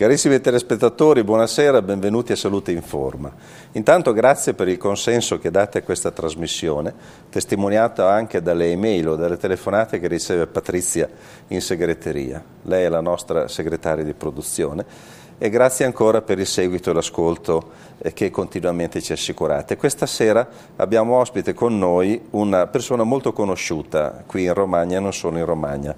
Carissimi telespettatori, buonasera, benvenuti a Salute in Forma. Intanto grazie per il consenso che date a questa trasmissione, testimoniata anche dalle email o dalle telefonate che riceve Patrizia in segreteria. Lei è la nostra segretaria di produzione e grazie ancora per il seguito e l'ascolto eh, che continuamente ci assicurate. Questa sera abbiamo ospite con noi una persona molto conosciuta qui in Romagna, non solo in Romagna,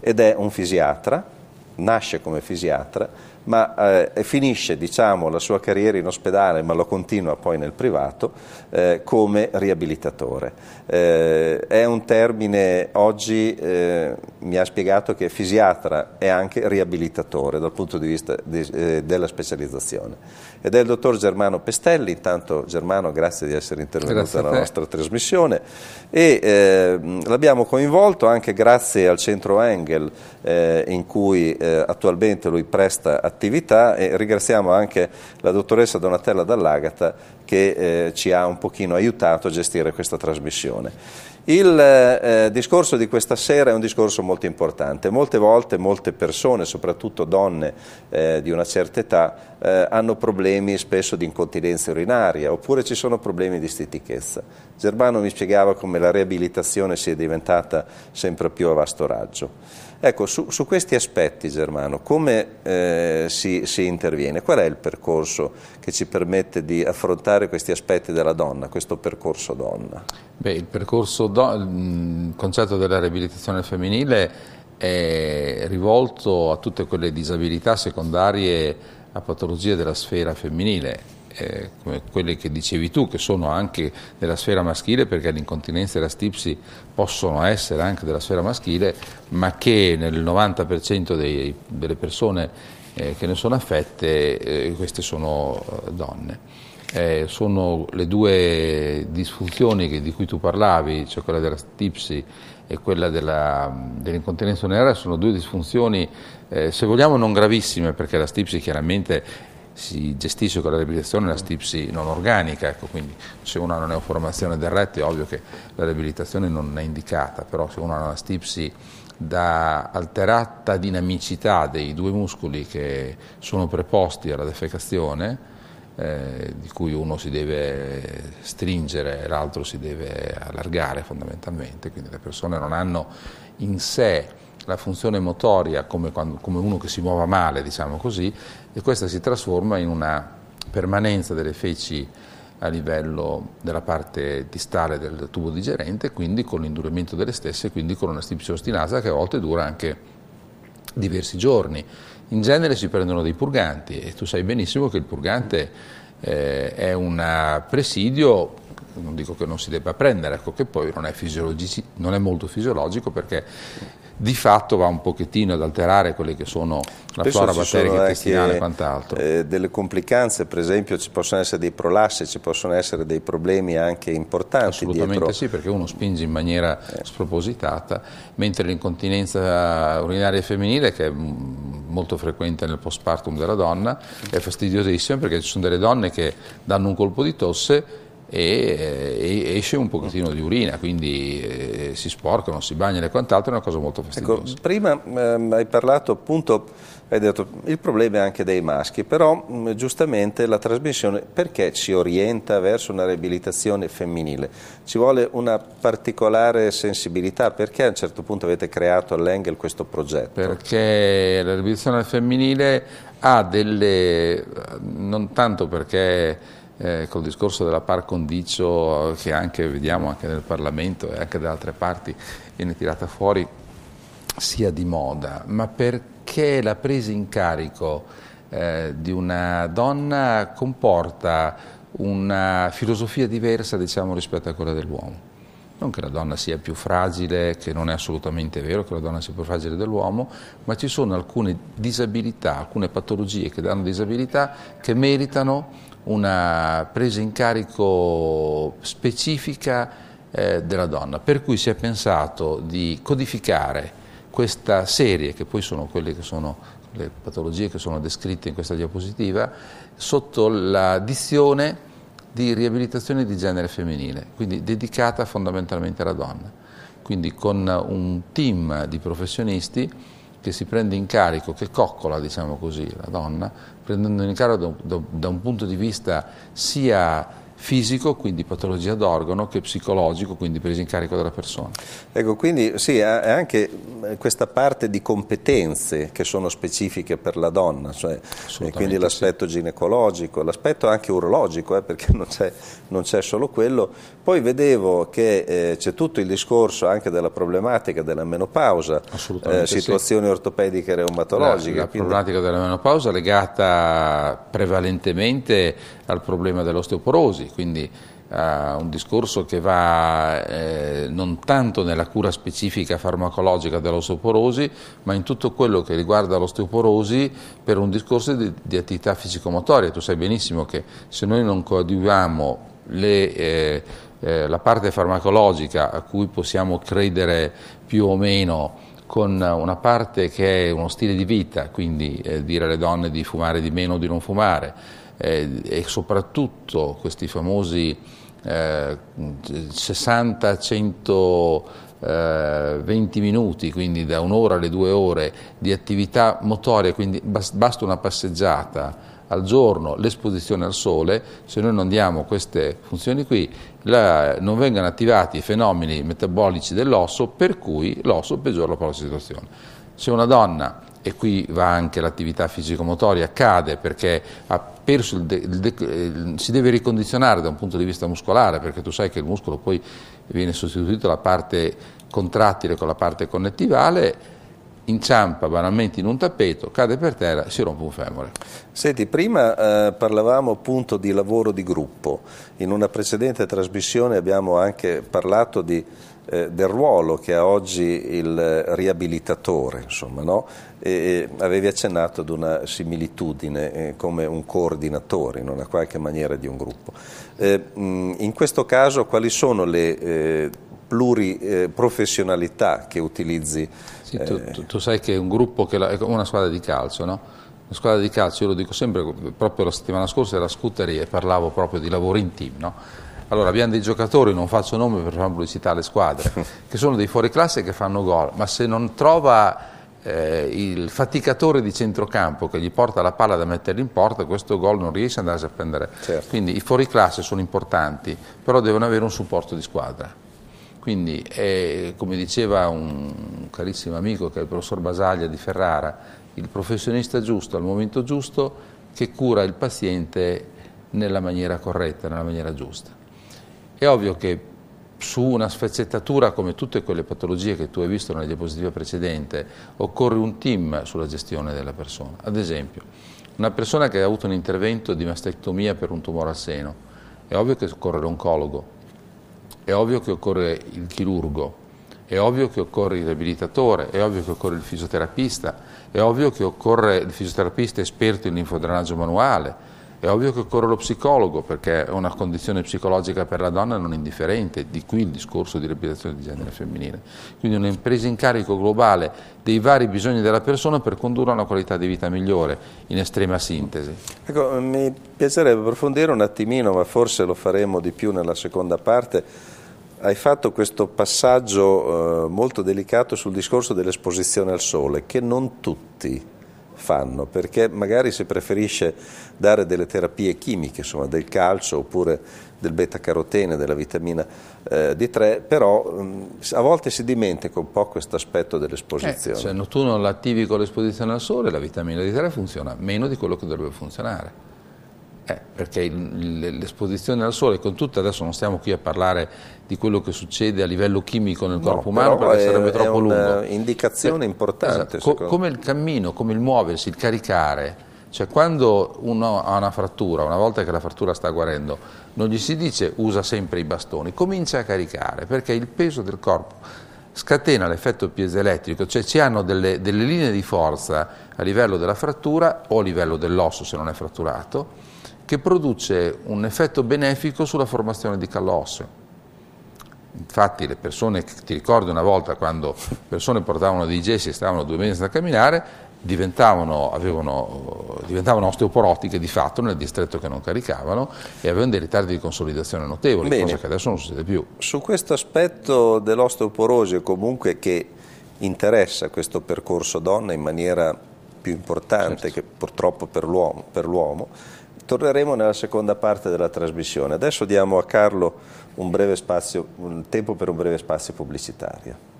ed è un fisiatra, nasce come fisiatra ma eh, finisce diciamo, la sua carriera in ospedale, ma lo continua poi nel privato, eh, come riabilitatore. Eh, è un termine, oggi eh, mi ha spiegato che fisiatra è anche riabilitatore dal punto di vista di, eh, della specializzazione ed è il dottor Germano Pestelli. Intanto Germano, grazie di essere intervenuto nella nostra trasmissione e eh, l'abbiamo coinvolto anche grazie al centro Engel eh, in cui eh, attualmente lui presta attività e ringraziamo anche la dottoressa Donatella Dall'Agata che eh, ci ha un pochino aiutato a gestire questa trasmissione. Il eh, discorso di questa sera è un discorso molto importante. Molte volte molte persone, soprattutto donne eh, di una certa età, eh, hanno problemi spesso di incontinenza urinaria oppure ci sono problemi di stitichezza. Germano mi spiegava come la riabilitazione sia diventata sempre più a vasto raggio. Ecco, su, su questi aspetti, Germano, come eh, si, si interviene? Qual è il percorso che ci permette di affrontare questi aspetti della donna, questo percorso donna? Beh, il percorso, do, il concetto della riabilitazione femminile è rivolto a tutte quelle disabilità secondarie a patologie della sfera femminile, eh, come quelle che dicevi tu, che sono anche della sfera maschile, perché l'incontinenza e la stipsi possono essere anche della sfera maschile, ma che nel 90% dei, delle persone eh, che ne sono affette, eh, queste sono eh, donne. Eh, sono le due disfunzioni che, di cui tu parlavi, cioè quella della stipsi e quella della, dell'incontinenza urinaria, sono due disfunzioni, eh, se vogliamo, non gravissime, perché la stipsi chiaramente si gestisce con la riabilitazione la stipsi non organica, ecco, quindi se uno ha una neoformazione del retto è ovvio che la riabilitazione non è indicata, però se uno ha una stipsi da alterata dinamicità dei due muscoli che sono preposti alla defecazione, eh, di cui uno si deve stringere e l'altro si deve allargare fondamentalmente, quindi le persone non hanno in sé la funzione motoria come, quando, come uno che si muova male, diciamo così, e questa si trasforma in una permanenza delle feci a livello della parte distale del tubo digerente, quindi con l'indurimento delle stesse, quindi con una stipsi ostinata che a volte dura anche diversi giorni. In genere si prendono dei purganti e tu sai benissimo che il purgante eh, è un presidio, non dico che non si debba prendere, ecco che poi non è, non è molto fisiologico perché di fatto va un pochettino ad alterare quelle che sono la Spesso flora batterica intestinale e quant'altro. Eh, delle complicanze, per esempio, ci possono essere dei prolassi, ci possono essere dei problemi anche importanti. Assolutamente dietro. sì, perché uno spinge in maniera eh. spropositata, mentre l'incontinenza urinaria femminile, che è molto frequente nel postpartum della donna, è fastidiosissima perché ci sono delle donne che danno un colpo di tosse e, e esce un pochettino di urina, quindi eh, si sporcano, si bagnano e quant'altro, è una cosa molto ecco, fastidiosa. Ecco, prima eh, hai parlato appunto, hai detto, il problema è anche dei maschi, però mh, mm, giustamente la trasmissione perché ci orienta verso una riabilitazione femminile? Ci vuole una particolare sensibilità, perché a un certo punto avete creato all'Engel questo progetto? Perché la riabilitazione femminile ha delle, non tanto perché eh, col discorso della par condicio eh, che anche vediamo anche nel Parlamento e anche da altre parti viene tirata fuori sia di moda, ma perché la presa in carico eh, di una donna comporta una filosofia diversa diciamo, rispetto a quella dell'uomo non che la donna sia più fragile, che non è assolutamente vero che la donna sia più fragile dell'uomo, ma ci sono alcune disabilità, alcune patologie che danno disabilità che meritano una presa in carico specifica eh, della donna, per cui si è pensato di codificare questa serie, che poi sono quelle che sono le patologie che sono descritte in questa diapositiva, sotto la dizione di riabilitazione di genere femminile, quindi dedicata fondamentalmente alla donna, quindi con un team di professionisti che si prende in carico, che coccola diciamo così la donna, prendendo in carico da un, da un punto di vista sia fisico, quindi patologia d'organo, che psicologico, quindi presa in carico della persona. Ecco, quindi sì, è anche eh, questa parte di competenze che sono specifiche per la donna, cioè, eh, quindi l'aspetto sì. ginecologico, l'aspetto anche urologico, eh, perché non c'è, non c'è, solo quello. Poi vedevo che eh, c'è tutto il discorso anche della problematica della menopausa, eh, situazioni sì. ortopediche e reumatologiche. La, la quindi... problematica della menopausa legata prevalentemente al problema dell'osteoporosi, quindi a eh, un discorso che va eh, non tanto nella cura specifica farmacologica dell'osteoporosi, ma in tutto quello che riguarda l'osteoporosi per un discorso di, di attività fisicomotoria. Tu sai benissimo che se noi non coadiuviamo le, eh, eh, la parte farmacologica a cui possiamo credere più o meno con una parte che è uno stile di vita, quindi eh, dire alle donne di fumare di meno o di non fumare, eh, e soprattutto questi famosi eh, 60-100 20 eh, minuti, quindi da un'ora alle due ore di attività motoria, quindi basta una passeggiata al giorno, l'esposizione al sole, se noi non diamo queste funzioni qui, la, non vengono attivati i fenomeni metabolici dell'osso per cui l'osso peggiora la propria situazione. Se una donna, e qui va anche l'attività fisico-motoria, cade perché de- de- si deve ricondizionare da un punto di vista muscolare, perché tu sai che il muscolo poi viene sostituito dalla parte contrattile con la parte connettivale, inciampa banalmente in un tappeto, cade per terra, e si rompe un femore. Senti, prima eh, parlavamo appunto di lavoro di gruppo, in una precedente trasmissione abbiamo anche parlato di eh, del ruolo che ha oggi il eh, riabilitatore, insomma, no? e, avevi accennato ad una similitudine eh, come un coordinatore in una qualche maniera di un gruppo. Eh, in questo caso quali sono le eh, pluriprofessionalità che utilizzi? Sì, tu, tu, tu, sai che un gruppo, che la, è come una squadra di calcio, no? una squadra di calcio, io lo dico sempre, proprio la settimana scorsa era a Scuteri e parlavo proprio di lavoro in team, no? Allora abbiamo dei giocatori, non faccio nome per fare pubblicità alle squadre, che sono dei fuoriclasse che fanno gol, ma se non trova eh, il faticatore di centrocampo che gli porta la palla da mettere in porta, questo gol non riesce ad andare a prendere. Certo. Quindi i fuoriclasse sono importanti, però devono avere un supporto di squadra. Quindi, è, come diceva un carissimo amico che è il professor Basaglia di Ferrara, il professionista giusto al momento giusto che cura il paziente nella maniera corretta, nella maniera giusta. È ovvio che su una sfaccettatura come tutte quelle patologie che tu hai visto nella diapositiva precedente, occorre un team sulla gestione della persona. Ad esempio, una persona che ha avuto un intervento di mastectomia per un tumore al seno, è ovvio che occorre l'oncologo, è ovvio che occorre il chirurgo, è ovvio che occorre il riabilitatore, è ovvio che occorre il fisioterapista, è ovvio che occorre il fisioterapista esperto in linfodranaggio manuale, è ovvio che occorre lo psicologo perché è una condizione psicologica per la donna non indifferente, di qui il discorso di reputazione di genere femminile. Quindi una presa in carico globale dei vari bisogni della persona per condurre a una qualità di vita migliore, in estrema sintesi. Ecco, mi piacerebbe approfondire un attimino, ma forse lo faremo di più nella seconda parte. Hai fatto questo passaggio eh, molto delicato sul discorso dell'esposizione al sole, che non tutti fanno, perché magari si preferisce dare delle terapie chimiche, insomma del calcio oppure del beta-carotene, della vitamina eh, D3, però mh, a volte si dimentica un po' questo aspetto dell'esposizione. Eh, se cioè, tu non l'attivi con l'esposizione al sole, la vitamina D3 funziona meno di quello che dovrebbe funzionare. Eh, perché l'esposizione al sole con tutto, adesso non stiamo qui a parlare di quello che succede a livello chimico nel corpo umano perché è, sarebbe troppo lungo. È un'indicazione eh, importante. Esatto. Co- come il cammino, come il muoversi, il caricare. Cioè quando uno ha una frattura, una volta che la frattura sta guarendo, non gli si dice usa sempre i bastoni, comincia a caricare perché il peso del corpo scatena l'effetto piezoelettrico, cioè ci hanno delle, delle linee di forza a livello della frattura o a livello dell'osso se non è fratturato che produce un effetto benefico sulla formazione di callo osseo. Infatti le persone, ti ricordi una volta quando persone portavano dei gessi e stavano due mesi a camminare, diventavano, avevano, diventavano, osteoporotiche di fatto nel distretto che non caricavano e avevano dei ritardi di consolidazione notevoli, Bene. cosa che adesso non succede più. Su questo aspetto dell'osteoporosi comunque che interessa questo percorso donna in maniera più importante certo. che purtroppo per l'uomo, per l'uomo Torneremo nella seconda parte della trasmissione. Adesso diamo a Carlo un, breve spazio, un tempo per un breve spazio pubblicitario.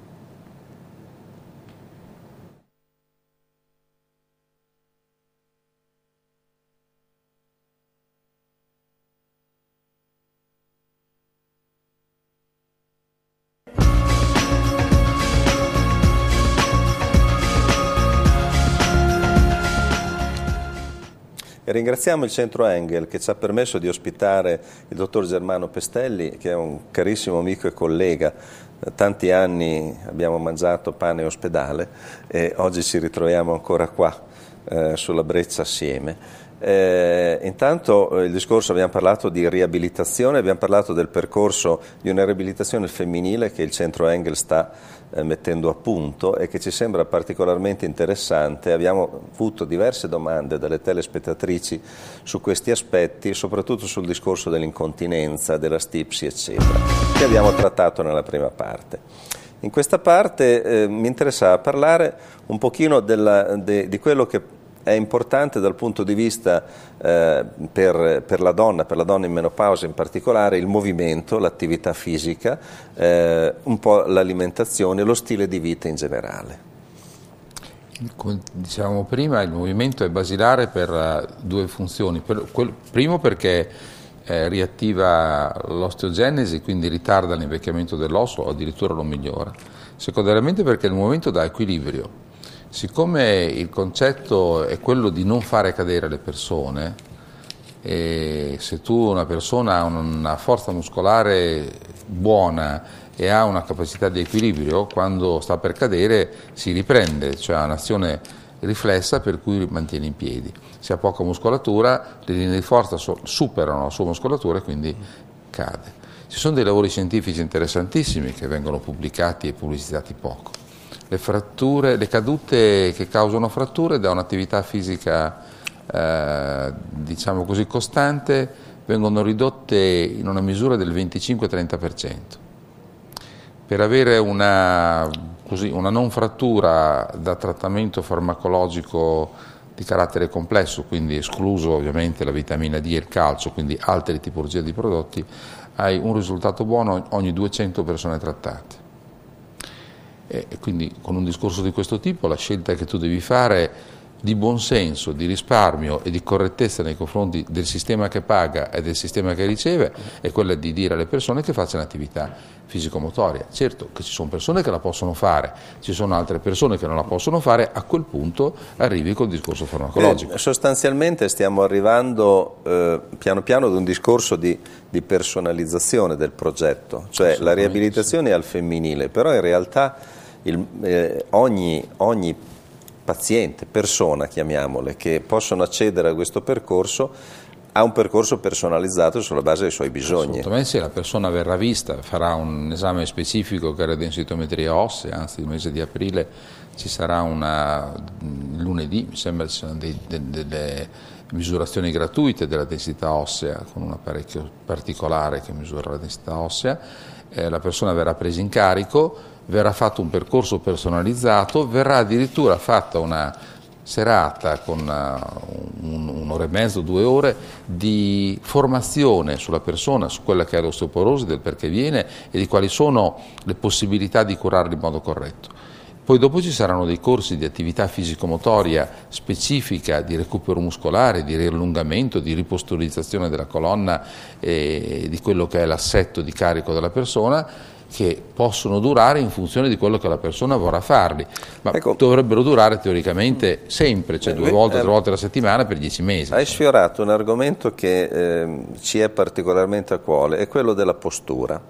ringraziamo il Centro Engel che ci ha permesso di ospitare il dottor Germano Pestelli, che è un carissimo amico e collega. Tanti anni abbiamo mangiato pane e ospedale e oggi ci ritroviamo ancora qua eh, sulla breccia assieme. Eh, intanto eh, il discorso abbiamo parlato di riabilitazione, abbiamo parlato del percorso di una riabilitazione femminile che il centro Engel sta eh, mettendo a punto e che ci sembra particolarmente interessante. Abbiamo avuto diverse domande dalle telespettatrici su questi aspetti, soprattutto sul discorso dell'incontinenza, della stipsi, eccetera, che abbiamo trattato nella prima parte. In questa parte eh, mi interessava parlare un pochino della, de, di quello che è importante dal punto di vista eh, per, per, la donna, per la donna in menopausa in particolare, il movimento, l'attività fisica, eh, un po' l'alimentazione, lo stile di vita in generale. Come dicevamo prima, il movimento è basilare per eh, due funzioni. Per, quel, primo perché eh, riattiva l'osteogenesi, quindi ritarda l'invecchiamento dell'osso o addirittura lo migliora. Secondariamente perché il movimento dà equilibrio Siccome il concetto è quello di non fare cadere le persone, se tu una persona ha una forza muscolare buona e ha una capacità di equilibrio, quando sta per cadere si riprende, cioè ha un'azione riflessa per cui mantiene in piedi. Se ha poca muscolatura, le linee di forza superano la sua muscolatura e quindi cade. Ci sono dei lavori scientifici interessantissimi che vengono pubblicati e pubblicizzati poco le, fratture, le cadute che causano fratture da un'attività fisica eh, diciamo così costante vengono ridotte in una misura del 25-30%. Per avere una, così, una non frattura da trattamento farmacologico di carattere complesso, quindi escluso ovviamente la vitamina D e il calcio, quindi altre tipologie di prodotti, hai un risultato buono ogni 200 persone trattate. E quindi con un discorso di questo tipo la scelta che tu devi fare di buonsenso, di risparmio e di correttezza nei confronti del sistema che paga e del sistema che riceve è quella di dire alle persone che facciano attività fisico-motoria. Certo che ci sono persone che la possono fare, ci sono altre persone che non la possono fare, a quel punto arrivi col discorso farmacologico. Eh, sostanzialmente stiamo arrivando eh, piano piano ad un discorso di, di personalizzazione del progetto, cioè la riabilitazione sì. al femminile, però in realtà il, eh, ogni, ogni paziente, persona chiamiamole, che possono accedere a questo percorso ha un percorso personalizzato sulla base dei suoi bisogni. Assolutamente sì, la persona verrà vista, farà un esame specifico che era densitometria ossea, anzi il mese di aprile ci sarà una lunedì, mi sembra ci sono dei, de, delle misurazioni gratuite della densità ossea con un apparecchio particolare che misura la densità ossea, eh, la persona verrà presa in carico verrà fatto un percorso personalizzato, verrà addirittura fatta una serata con eh, un'ora e mezzo, due ore di formazione sulla persona, su quella che è l'osteoporosi, del perché viene e di quali sono le possibilità di curarla in modo corretto. Poi dopo ci saranno dei corsi di attività fisico-motoria specifica, di recupero muscolare, di riallungamento, di ripostolizzazione della colonna e di quello che è l'assetto di carico della persona che possono durare in funzione di quello che la persona vorrà farli, ma ecco, dovrebbero durare teoricamente sempre, cioè due eh, volte, tre eh, volte alla settimana per dieci mesi. Hai sfiorato un argomento che eh, ci è particolarmente a cuore, è quello della postura.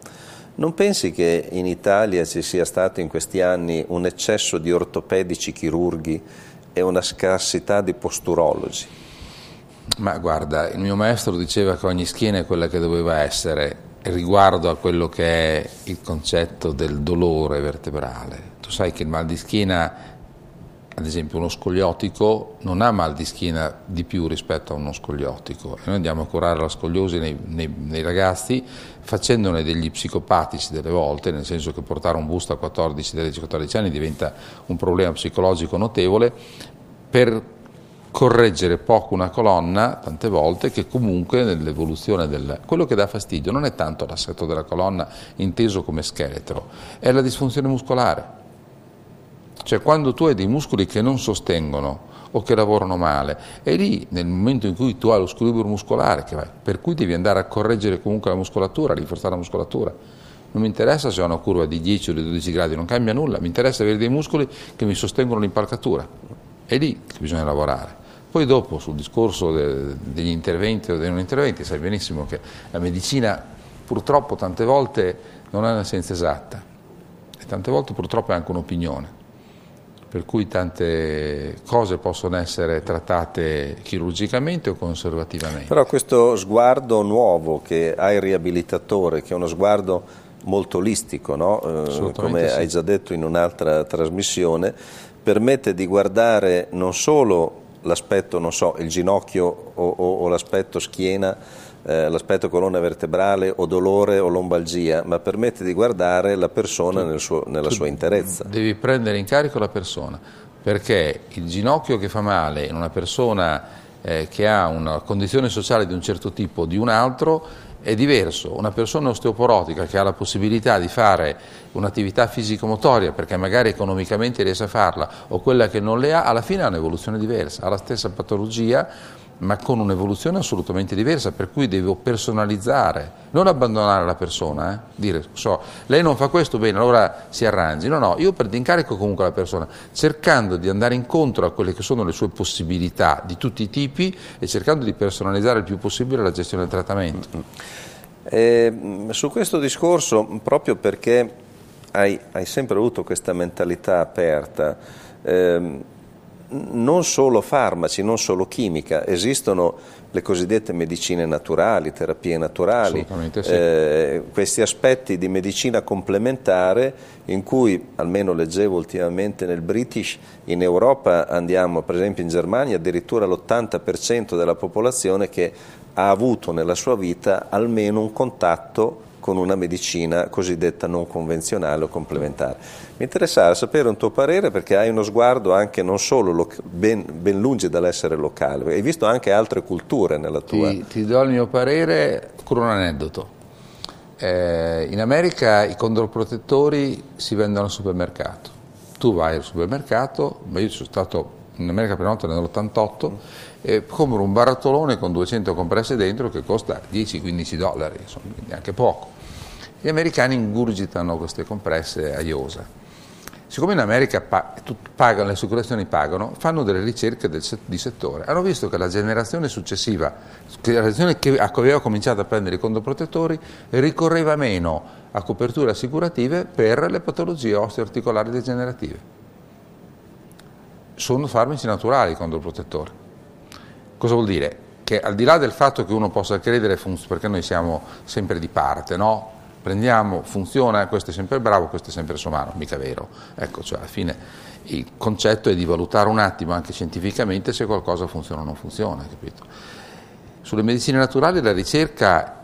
Non pensi che in Italia ci sia stato in questi anni un eccesso di ortopedici chirurghi e una scarsità di posturologi? Ma guarda, il mio maestro diceva che ogni schiena è quella che doveva essere riguardo a quello che è il concetto del dolore vertebrale. Tu sai che il mal di schiena, ad esempio uno scogliotico, non ha mal di schiena di più rispetto a uno scogliotico. E noi andiamo a curare la scogliosi nei, nei, nei ragazzi facendone degli psicopatici delle volte, nel senso che portare un busto a 14, 13, 14 anni diventa un problema psicologico notevole, per correggere poco una colonna, tante volte, che comunque nell'evoluzione del... Quello che dà fastidio non è tanto l'assetto della colonna inteso come scheletro, è la disfunzione muscolare. Cioè quando tu hai dei muscoli che non sostengono o che lavorano male, è lì nel momento in cui tu hai lo squilibrio muscolare, vai, per cui devi andare a correggere comunque la muscolatura, a rinforzare la muscolatura. Non mi interessa se ho una curva di 10 o di 12 gradi, non cambia nulla, mi interessa avere dei muscoli che mi sostengono l'impalcatura. È lì che bisogna lavorare. Poi dopo sul discorso de, degli interventi o dei non interventi, sai benissimo che la medicina purtroppo tante volte non ha una scienza esatta e tante volte purtroppo è anche un'opinione, per cui tante cose possono essere trattate chirurgicamente o conservativamente. Però questo sguardo nuovo che ha il riabilitatore, che è uno sguardo molto olistico, no? eh, come sì. hai già detto in un'altra trasmissione, permette di guardare non solo l'aspetto, non so, il ginocchio o, o, o l'aspetto schiena, eh, l'aspetto colonna vertebrale o dolore o lombalgia, ma permette di guardare la persona tu, nel suo, nella sua interezza. Devi prendere in carico la persona, perché il ginocchio che fa male in una persona eh, che ha una condizione sociale di un certo tipo o di un altro è diverso. Una persona osteoporotica che ha la possibilità di fare un'attività fisicomotoria perché magari economicamente riesce a farla o quella che non le ha, alla fine ha un'evoluzione diversa, ha la stessa patologia ma con un'evoluzione assolutamente diversa, per cui devo personalizzare, non abbandonare la persona, eh? dire so, lei non fa questo bene, allora si arrangi, no, no, io prendo in carico comunque la persona, cercando di andare incontro a quelle che sono le sue possibilità di tutti i tipi e cercando di personalizzare il più possibile la gestione del trattamento. Mm-hmm. Eh, su questo discorso, proprio perché hai, hai sempre avuto questa mentalità aperta, ehm, non solo farmaci, non solo chimica, esistono le cosiddette medicine naturali, terapie naturali, sì. eh, questi aspetti di medicina complementare in cui, almeno leggevo ultimamente nel British, in Europa andiamo, per esempio in Germania, addirittura l'80% della popolazione che ha avuto nella sua vita almeno un contatto con una medicina cosiddetta non convenzionale o complementare. Mi interessava sapere un tuo parere perché hai uno sguardo anche non solo lo, ben, ben, lungi dall'essere locale, hai visto anche altre culture nella tua... Ti, ti do il mio parere con un aneddoto. Eh, in America i condroprotettori si vendono al supermercato. Tu vai al supermercato, ma io sono stato in America per notte nell'88, eh, compro un barattolone con 200 compresse dentro che costa 10-15 dollari, insomma, quindi poco. Gli americani ingurgitano queste compresse a iosa. Siccome in America pa- pagano, le assicurazioni pagano, fanno delle ricerche del, di settore. Hanno visto che la generazione successiva, la generazione che aveva cominciato a prendere i condoprotettori, ricorreva meno a coperture assicurative per le patologie osteoarticolari degenerative sono farmaci naturali contro il protettore. Cosa vuol dire? Che al di là del fatto che uno possa credere, perché noi siamo sempre di parte, no? Prendiamo, funziona, questo è sempre bravo, questo è sempre somaro, mica vero. Ecco, cioè alla fine il concetto è di valutare un attimo anche scientificamente se qualcosa funziona o non funziona, capito? Sulle medicine naturali la ricerca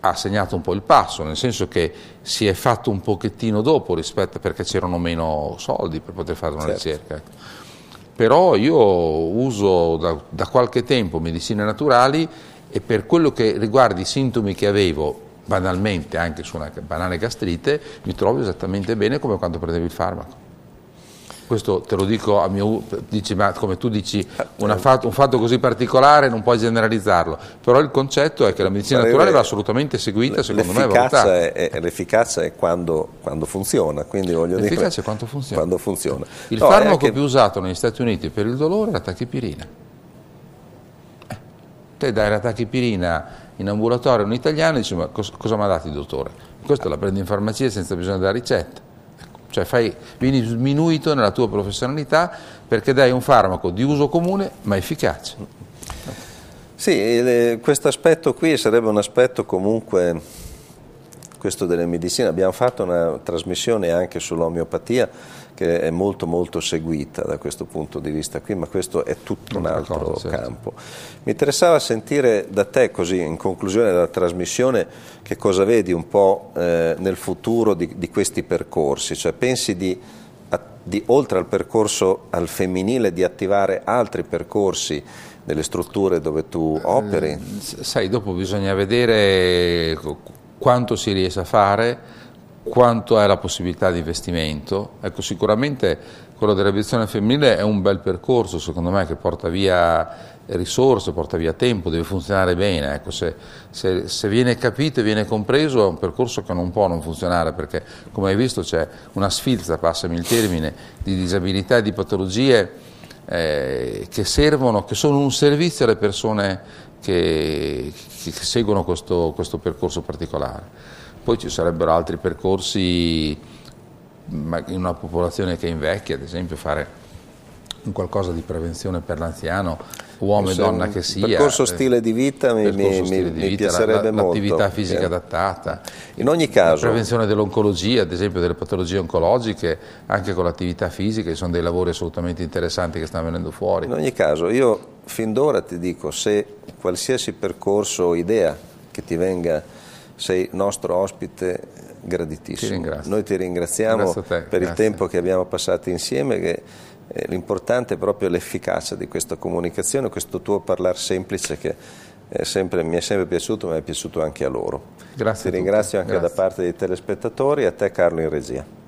ha segnato un po' il passo, nel senso che si è fatto un pochettino dopo rispetto perché c'erano meno soldi per poter fare una certo. ricerca. Ecco però io uso da, da qualche tempo medicine naturali e per quello che riguarda i sintomi che avevo banalmente anche su una banale gastrite mi trovo esattamente bene come quando prendevo il farmaco questo te lo dico a mio, dici, ma come tu dici, eh, eh. fatto, un fatto così particolare non puoi generalizzarlo, però il concetto è che la medicina naturale va assolutamente seguita, secondo me, È, è, l'efficacia è quando, quando funziona, quindi voglio l'efficacia dire... L'efficacia è quando funziona. Quando funziona. Il no, farmaco anche... più usato negli Stati Uniti per il dolore è la tachipirina. Eh, te dai la tachipirina in ambulatorio a un italiano e dici ma cosa, cosa mi ha dato il dottore? Questo la prendi in farmacia senza bisogno della ricetta cioè fai, vieni sminuito nella tua professionalità perché dai un farmaco di uso comune ma efficace. Sì, questo aspetto qui sarebbe un aspetto comunque, questo delle medicine, abbiamo fatto una trasmissione anche sull'omeopatia, che è molto molto seguita da questo punto di vista qui, ma questo è tutto un altro cosa, certo. campo. Certo. Mi interessava sentire da te così in conclusione della trasmissione che cosa vedi un po' eh, nel futuro di, di, questi percorsi, cioè pensi di, di oltre al percorso al femminile di attivare altri percorsi nelle strutture dove tu eh, operi? Eh, sai, dopo bisogna vedere quanto si riesce a fare quanto è la possibilità di investimento. Ecco, sicuramente quello dell'aviazione femminile è un bel percorso, secondo me, che porta via risorse, porta via tempo, deve funzionare bene. Ecco, se, se, se, viene capito e viene compreso è un percorso che non può non funzionare perché, come hai visto, c'è una sfilza, passami il termine, di disabilità e di patologie eh, che servono, che sono un servizio alle persone che, che, che seguono questo, questo percorso particolare. Poi ci sarebbero altri percorsi in una popolazione che invecchia, ad esempio fare un qualcosa di prevenzione per l'anziano, uomo e donna che sia. Percorso eh, stile di vita mi, mi, mi, vita, mi piacerebbe la, molto. L'attività eh. fisica eh. adattata. In ogni caso. La prevenzione dell'oncologia, ad esempio delle patologie oncologiche, anche con l'attività fisica, ci sono dei lavori assolutamente interessanti che stanno venendo fuori. In ogni caso, io fin d'ora ti dico, se qualsiasi percorso o idea che ti venga sei nostro ospite graditissimo. Ti Noi ti ringraziamo te, per grazie. il tempo che abbiamo passato insieme. Che eh, l'importante è proprio l'efficacia di questa comunicazione, questo tuo parlare semplice che eh, sempre, mi è sempre piaciuto, ma è piaciuto anche a loro. Grazie. Ti a ringrazio anche grazie. da parte dei telespettatori e a te Carlo in regia.